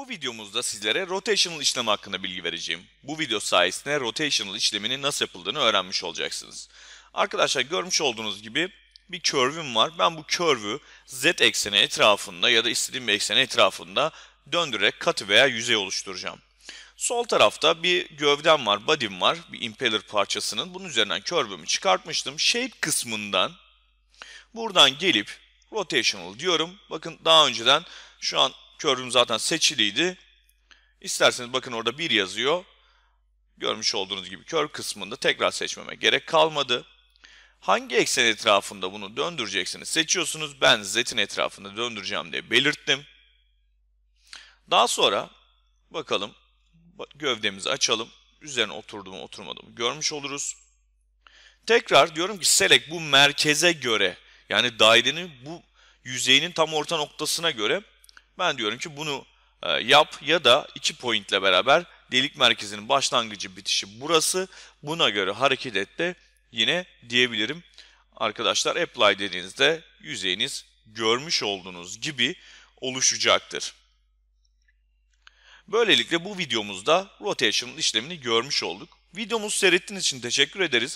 Bu videomuzda sizlere rotational işlem hakkında bilgi vereceğim. Bu video sayesinde rotational işleminin nasıl yapıldığını öğrenmiş olacaksınız. Arkadaşlar görmüş olduğunuz gibi bir curve'üm var. Ben bu curve'ü z ekseni etrafında ya da istediğim bir ekseni etrafında döndürerek katı veya yüzey oluşturacağım. Sol tarafta bir gövdem var, body'm var, bir impeller parçasının. Bunun üzerinden curve'ümü çıkartmıştım. Shape kısmından buradan gelip rotational diyorum. Bakın daha önceden şu an Curve'üm zaten seçiliydi. İsterseniz bakın orada 1 yazıyor. Görmüş olduğunuz gibi kör kısmında tekrar seçmeme gerek kalmadı. Hangi eksen etrafında bunu döndüreceksiniz seçiyorsunuz. Ben z'in etrafında döndüreceğim diye belirttim. Daha sonra bakalım gövdemizi açalım. Üzerine oturdu mu oturmadı mı görmüş oluruz. Tekrar diyorum ki select bu merkeze göre yani dairenin bu yüzeyinin tam orta noktasına göre ben diyorum ki bunu e, yap ya da iki point beraber delik merkezinin başlangıcı bitişi burası. Buna göre hareket et de yine diyebilirim. Arkadaşlar apply dediğinizde yüzeyiniz görmüş olduğunuz gibi oluşacaktır. Böylelikle bu videomuzda rotation işlemini görmüş olduk. Videomuzu seyrettiğiniz için teşekkür ederiz.